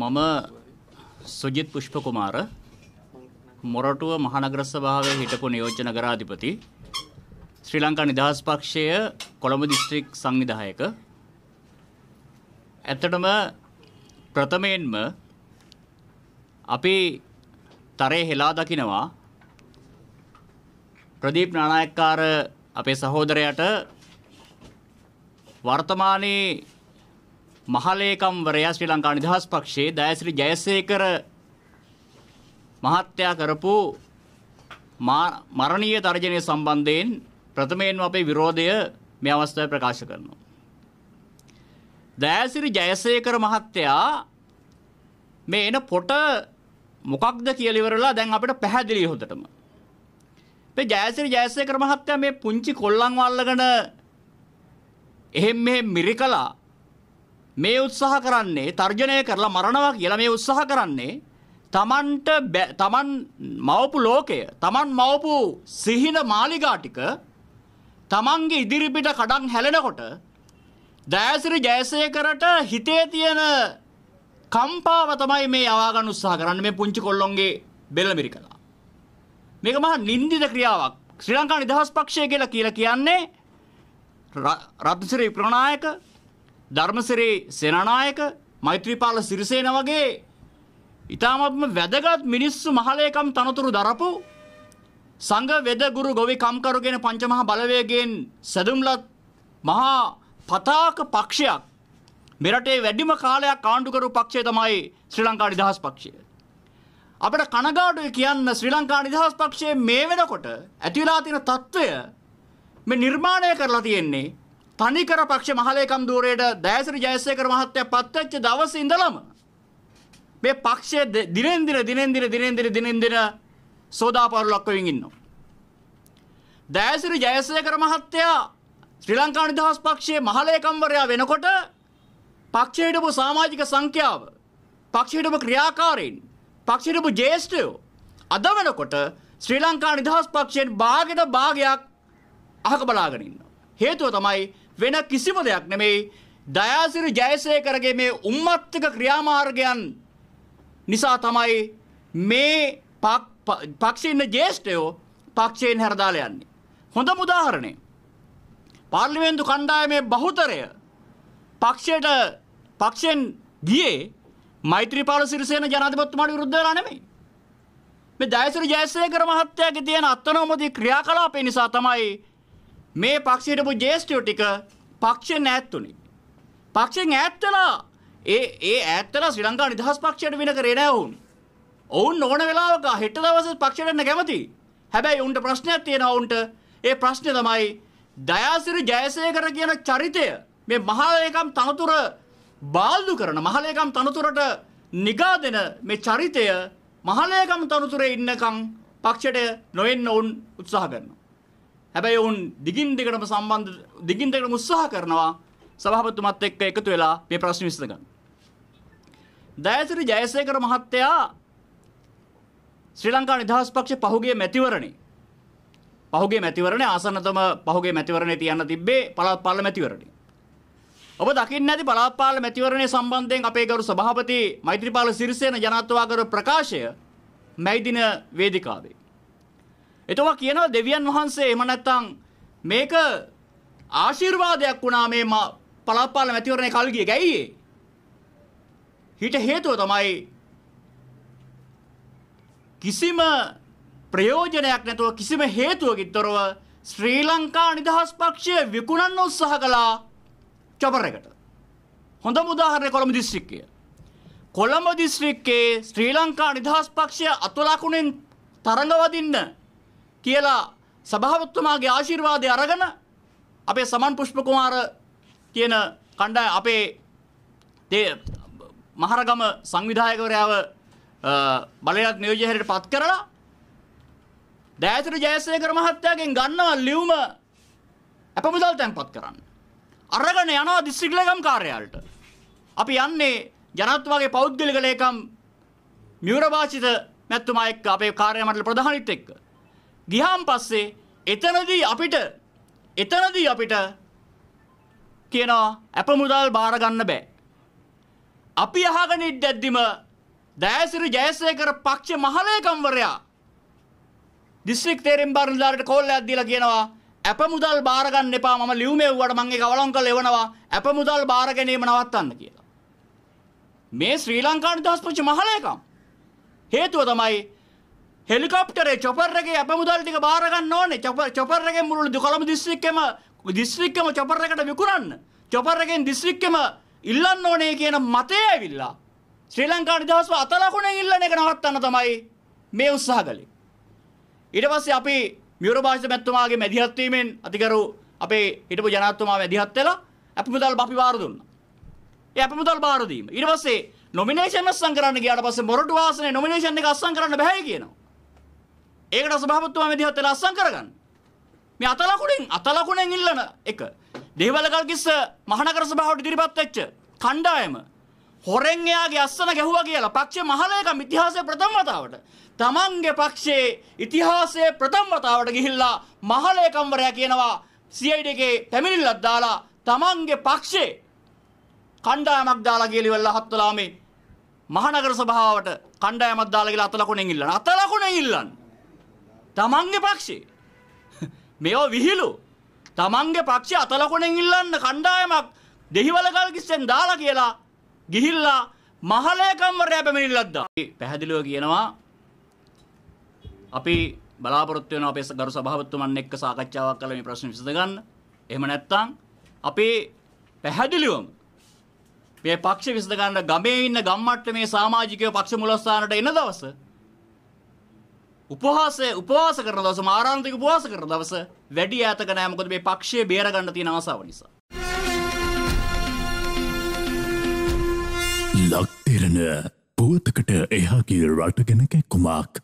මම සුජිත් පුෂ්පකුමාර මොරටුව මහනගර සභාවේ හිටපු නියෝජ්‍ය නගරාධිපති ශ්‍රී ලංකා නිදහස් පක්ෂය කොළඹ දිස්ත්‍රික් සංවිධායක ඇත්තටම ප්‍රථමයෙන්ම අපි තරේ හෙලා දකිනවා ප්‍රදීප් නානායක්කාර අපේ සහෝදරයට වර්තමානයේ මහලේකම්වරයා ශ්‍රී ලංකා නිදහස් පක්ෂයේ දයශ්‍රී ජයසේකර මහත්තයා කරපු මරණීය තර්ජනය සම්බන්ධයෙන් ප්‍රථමයෙන්ම අපේ විරෝධය මේ අවස්ථාවේ ප්‍රකාශ කරනවා. දයසිරි ජයසේකර මහත්තයා මේ එන පොට මොකක්ද කියලා ඉවරලා දැන් අපිට පැහැදිලි හොදටම. මේ ජයසිරි ජයසේකර මහත්තයා මේ පුංචි කොල්ලන් වල්ලගෙන එහෙම් මෙහෙම් මිරිකලා මේ උත්සාහ කරන්නේ තර්ජනය කරලා මරණවා කියලා මේ උත්සාහ කරන්නේ තමන්ට තමන් මවපු ලෝකය තමන් මවපු සිහින මාලිගා ටික තමන්ගේ ඉදිරිපිට කඩන් හැලෙනකොට දෑසිරි ජයසේකරට හිතේ තියෙන කම්පාව තමයි මේ යවාගන්න උත්සාහ කරන්න මේ පුංචි කොල්ලොන්ගේ බෙල්ලමිරි කලා. මේක මහා නින්දිත ක්‍රියාවක් ශ්‍රී ලංකා නිදහස් පක්ෂය කියලා කියලා කියන්නේ රත්නසිරි වික්‍රමනායක ධර්මසිරේ සේනානායක මෛත්‍රීපාල සිරිසේන වගේ ඉතාමත්ම වැදගත් මිනිස්සු මහලේකම් තනතුරු දරපු සංඝ වෙද ගුරු ගොවි කම්කරුගෙන පංචමහා බලවේගයෙන් සැදුම්ලත් මහා පතාක පක්ෂයක් මෙරටේ වැඩිම කාලයක් ආණ්ඩු කරු පක්ෂය තමයි ශ්‍රී ලංකා නිදහස් පක්ෂය. අපිට කනගාටුයි කියන්න ශ්‍රී ලංකා නිදහස් පක්ෂයේ මේ වෙනකොට ඇතිලා තියෙන తত্ত্বය මේ නිර්මාණය කරලා තියෙන්නේ තනිකර පක්ෂ මහලේකම් ධූරයට දයසිරි ජයසේකර මහත්තයා පත්වෙච්ච දවස් ඉඳලම මේ පක්ෂයේ දිනෙන් දින දිනෙන් දින දිනෙන් දින දිනෙන් දින සෝදාපරුලක් වෙමින් ඉන්නවා. දයසිරි ජයසේකර මහත්තයා ශ්‍රී ලංකා නිදහස් පක්ෂයේ මහලේකම්වරයා වෙනකොට පක්ෂයේ හිටපු සමාජික සංඛ්‍යාව පක්ෂයේ හිටපු ක්‍රියාකාරීන් පක්ෂයේ හිටපු ජ්‍යෙෂ්ඨයෝ අද වෙනකොට ශ්‍රී ලංකා නිදහස් පක්ෂයෙන් භාගයට භාගයක් අහක බලාගෙන ඉන්නවා. හේතුව තමයි වෙන කිසිම දෙයක් නෙමෙයි දයාසිරි ජයසේකරගේ මේ උම්මත්තක ක්‍රියාමාර්ගයන් නිසා තමයි මේ පක්ෂින්න ජේෂ්ඨයෝ පක්ෂයෙන් හැරදාල යන්නේ. හොඳ මුදාහරණය. පාර්ලිමේන්තු කණ්ඩායමේ බහුතරය පක්ෂයට පක්ෂෙන් ගියේ මෛත්‍රීපාල සිරිසේන ජනාධිපතිතුමාට විරුද්ධ වෙලා නෙමෙයි. මේ දයසිරි ජයසේකර මහත්තයාගේ තියෙන අත්නෝමදී ක්‍රියාකලාපය නිසා තමයි මේ පක්ෂයට පු ජේෂ්ඨයෝ ටික පක්ෂෙන් ඈත් උනේ. පක්ෂෙන් ඈත් වෙලා ඒ ඒ ඈත් වෙලා ශ්‍රී ලංකා නිදහස් පක්ෂයට වින කරේ නෑ වුන්. ඔවුන් ඕන වෙලාවක හෙට දවසේ පක්ෂයට එන්න කැමති. හැබැයි උන්ට ප්‍රශ්නයක් තියෙනවා උන්ට. ඒ ප්‍රශ්නේ තමයි දයාසිරි ජයසේකර කියන චරිතය මේ මහලේකම් තනතුර බාල්දු කරන මහලේකම් තනතුරට නිගා දෙන මේ චරිතය මහලේකම් තනතුරේ ඉන්නකම් පක්ෂයට නොවෙන්න උන් උත්සාහ කරනවා. හැබැයි ඔවුන් දිගින් දිගටම සම්බන්ධ දිගින් දිගටම උත්සාහ කරනවා සභාපතිතුමත් එක්ක එකතු වෙලා මේ ප්‍රශ්න විසඳගන්න. දයසිරි ජයසේකර මහත්තයා ශ්‍රී ලංකා නිදහස් පක්ෂ පහුගිය මැතිවරණේ පහුගේ මැතිවරණේ ආසන්නතම පහුගේ මැතිවරණේ තියන්න තිබ්බේ පළාත් පාල මැතිවරණේ. ඔබ දකින්න ඇති පළාත් පාල මැතිවරණේ සම්බන්ධයෙන් අපේ ගරු සභාපති මෛත්‍රීපාල සිරිසේන ජනාධිපතිවරු ප්‍රකාශය මැයි දින වේදිකාවේ එතුමා කියනවා දෙවියන් වහන්සේ එහෙම නැත්නම් මේක ආශිර්වාදයක් වුණා මේ පළාත්පාල මැතිවරණේ කල්ගිය ගැයියේ. හිට හේතුව තමයි කිසිම ප්‍රයෝජනයක් නැතුව කිසිම හේතුවකින් තොරව ශ්‍රී ලංකා නිදහස් පක්ෂය විකුණන්න උත්සාහ කළා චොපර් එකට. හොඳම උදාහරණය කොළඹ දිස්ත්‍රික්කය. කොළඹ දිස්ත්‍රික්කයේ ශ්‍රී ලංකා නිදහස් පක්ෂය අතුලකුණෙන් තරඟ වදින්න කියලා සභාවතුමාගේ ආශිර්වාදය අරගෙන අපේ සමන් පුෂ්පකුමාර කියන කණ්ඩාය අපේ මහරගම සංවිධායකවරයාව බලයත් නියෝජ්‍ය හැරයට පත් කරලා දෑතුරු ජයසේකර මහත්තයාගෙන් ගන්නවා ලියුම අපමුදල් තැන්පත් කරන්න. අරගෙන යනවා දිස්ත්‍රික් ලේකම් කාර්යාලයට. අපි යන්නේ ජනත්වගේ පෞද්ගලික ලේකම් මියුරවාචිත මැතිතුමා එක්ක අපේ කාර්ය මණ්ඩල ප්‍රධානීත් එක්ක. ගිහාන් පස්සේ එතනදී අපිට එතනදී අපිට කියනවා අප මුදල් බාර ගන්න බෑ. අපි අහගෙන ඉද්දැද්දිම දයසිරි ජයසේකර පක්ෂ මහලේකම්වරයා දිස්ත්‍රික් තේරෙම්බාර නිලධාරියට කෝල්ලයක් දීලා කියනවා අප මුදල් බාර ගන්න එපා මම ලියුමෙව්වට මං ඒක අවලං කරලා එවනවා අප මුදල් බාර ගැනීම නවත්තන්න කියලා. මේ ශ්‍රී ලංකා නිදහස් පක්ෂ මහලේකම් හේතුව තමයි හෙලිකොප්ටරේ චොපර් එකේ අපමුදල් ටික බාර ගන්න ඕනේ. චොපර් චොපර් එකෙන් මුළු කොළඹ දිස්ත්‍රික්කෙම දිස්ත්‍රික්කෙම චොපර් එකට විකුණන්න. චොපර් එකෙන් දිස්ත්‍රික්කෙම ඉල්ලන්න ඕනේ කියන මතය ඇවිල්ලා. ශ්‍රී ලංකා නිදහස්ව අත ලකුණෙන් ඉල්ලන එක නවත්තන්න තමයි මේ උත්සාහ කළේ. ඊට පස්සේ අපි මියුර භාෂිත මැතිතුමාගේ මැදිහත් වීමෙන් අධිකරු අපේ හිටපු ජනාධිපතිතුමා මැදිහත් වෙලා අපමුදල් අපි බාර දුන්නා. ඒ අපමුදල් බාර දීම. ඊට පස්සේ නොමිනේෂන් අස්සම් කරන්න ගියාට පස්සේ මොරටු ආසනේ නොමිනේෂන් එක අස්සම් කරන්න බෑ කියනවා. ඒකට සභාපතිතුමා මේ දිහත් වෙලා අස්සම් කරගන්න. මේ අතලකුණෙන් අතලකුණෙන් ඉල්ලන එක. දේවලකල් කිස්ස මහනගර සභාවට ඉදිරිපත් වෙච්ච කණ්ඩායම හොරෙන් එයාගේ අස්සන ගැහුවා කියලා පක්ෂේ මහලයකම් ඉතිහාසයේ ප්‍රථම වතාවට තමන්ගේ පක්ෂයේ ඉතිහාසයේ ප්‍රථම වතාවට ගිහිල්ලා මහලයකම්වරයා කියනවා CID එකේ පැමිණිල්ලක් දාලා තමන්ගේ පක්ෂේ කණ්ඩායමක් දාලා ගියලිවලා හත්වලා මේ මහනගර සභාවට කණ්ඩායමක් දාලා ගිහලා අතලකුණෙන් ඉල්ලන අතලකුණෙන් ඉල්ලන්නේ තමන්ගේ පක්ෂේ මේවා විහිළු තමන්ගේ පක්ෂේ අතලකොණෙන් ඉල්ලන්න කණ්ඩායමක් දෙහිවල ගල්කිස්සෙන් දාලා කියලා ගිහිල්ලා මහලේ කම්වරයා පැමිණිල්ලද්දා. පැහැදිලිව කියනවා අපි බලාපොරොත්තු වෙන අපේ ගරු සභාපතිතුමන් එක්ක සාකච්ඡාවක් කරලා මේ ප්‍රශ්න විසඳ ගන්න. එහෙම නැත්නම් අපේ පැහැදිලිවම මේ පක්ෂ විසඳ ගන්න ගමේ ඉන්න ගම්මට්ටමේ සමාජිකයෝ පක්ෂ මුලස්ථානට එන දවසේ උපහාසය උපවාස කරන දවස මාරාන්තික උපවාස කරන දවස වැඩි ඈතක නෑ මොකද මේ පක්ෂයේ බේරගන්න තියෙන ආසාව නිසා. ලක්තිරණ පුවතකට එහා ගිය රට ගැන කැක්කුමක්